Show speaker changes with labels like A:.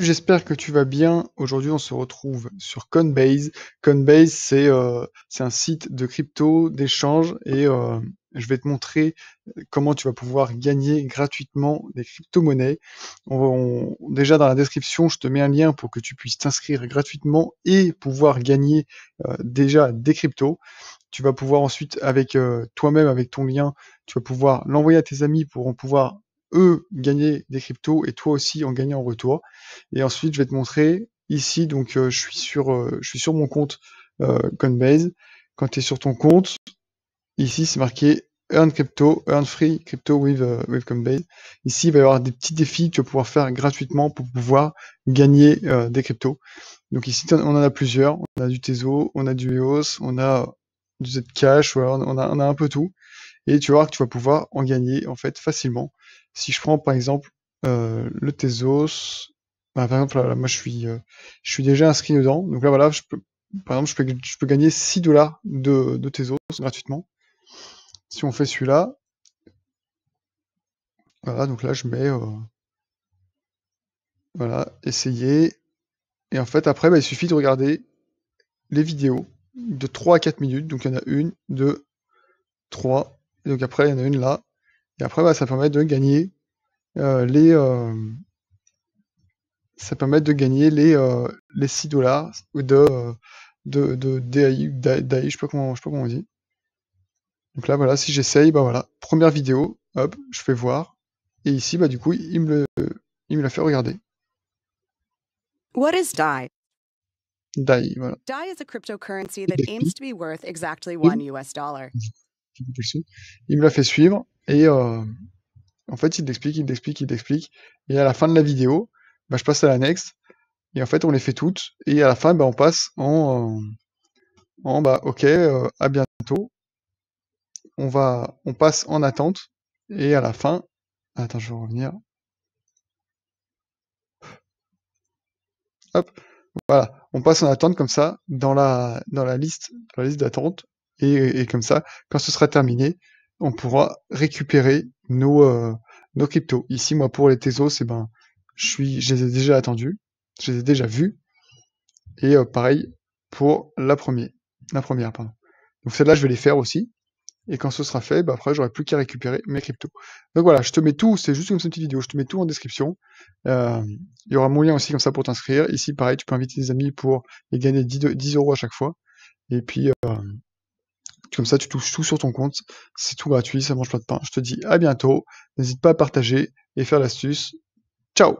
A: J'espère que tu vas bien. Aujourd'hui, on se retrouve sur Coinbase. Coinbase, c'est euh, un site de crypto, d'échange, et euh, je vais te montrer euh, comment tu vas pouvoir gagner gratuitement des crypto-monnaies. déjà, dans la description, je te mets un lien pour que tu puisses t'inscrire gratuitement et pouvoir gagner déjà des cryptos. Tu vas pouvoir ensuite, avec toi-même, avec ton lien, tu vas pouvoir l'envoyer à tes amis pour en pouvoir eux gagner des cryptos et toi aussi en gagner en retour. Et ensuite, je vais te montrer ici, donc euh, je, suis sur, euh, je suis sur mon compte euh, Coinbase. Quand tu es sur ton compte, ici c'est marqué Earn Crypto, Earn Free Crypto with, with, Coinbase. Ici, il va y avoir des petits défis que tu vas pouvoir faire gratuitement pour pouvoir gagner des cryptos. Donc ici, on en a plusieurs. On a du Teso, on a du EOS, on a du Zcash, on, a, on a un peu tout et tu vas que tu vas pouvoir en gagner en fait facilement. Si je prends par exemple euh, le Tezos, bah, par exemple là, moi je suis euh, je suis déjà inscrit dedans, donc là voilà je peux par exemple je peux, je peux gagner 6 dollars de, de Tezos gratuitement. Si on fait celui-là, voilà donc là je mets euh, voilà essayer et en fait après bah, il suffit de regarder les vidéos de 3 à 4 minutes, donc il y en a une, deux, 3, donc après, il y en a une là. Et après, bah, ça permet de gagner euh, les. Euh, ça permet de gagner les, euh, les 6 dollars euh, de, de, de, DAI, DAI, je, sais comment, je sais pas comment on dit. Donc là, voilà, si j'essaye, bah voilà, première vidéo, hop, je fais voir. Et ici, bah du coup, il me, il me l'a fait regarder. What is DAI? DAI, voilà. DAI is a cryptocurrency that aims to be worth exactly one US dollar. Il me l'a fait suivre et euh, en fait, il t'explique, il t'explique, il t'explique. Et à la fin de la vidéo, bah, je passe à la next et en fait, on les fait toutes. Et à la fin, bah, on passe en, euh, en bah, OK, euh, à bientôt. On, va, on passe en attente et à la fin, attends, je vais revenir. Hop, voilà, on passe en attente comme ça dans la, dans la liste, dans la liste d'attente et, comme ça, quand ce sera terminé, on pourra récupérer nos, euh, nos cryptos. Ici, moi, pour les Tezos, c'est eh ben, je, suis, je les ai déjà attendus, je les ai déjà vus. Et euh, pareil pour la première. La première pardon. Donc celle-là, je vais les faire aussi. Et quand ce sera fait, bah, après, j'aurai plus qu'à récupérer mes cryptos. Donc voilà, je te mets tout, c'est juste une petite vidéo, je te mets tout en description. Euh, il y aura mon lien aussi comme ça pour t'inscrire. Ici, pareil, tu peux inviter des amis pour les gagner 10, euros à chaque fois. Et puis, comme ça, tu touches tout sur ton compte. C'est tout gratuit, ça mange pas de pain. Je te dis à bientôt. N'hésite pas à partager et faire l'astuce. Ciao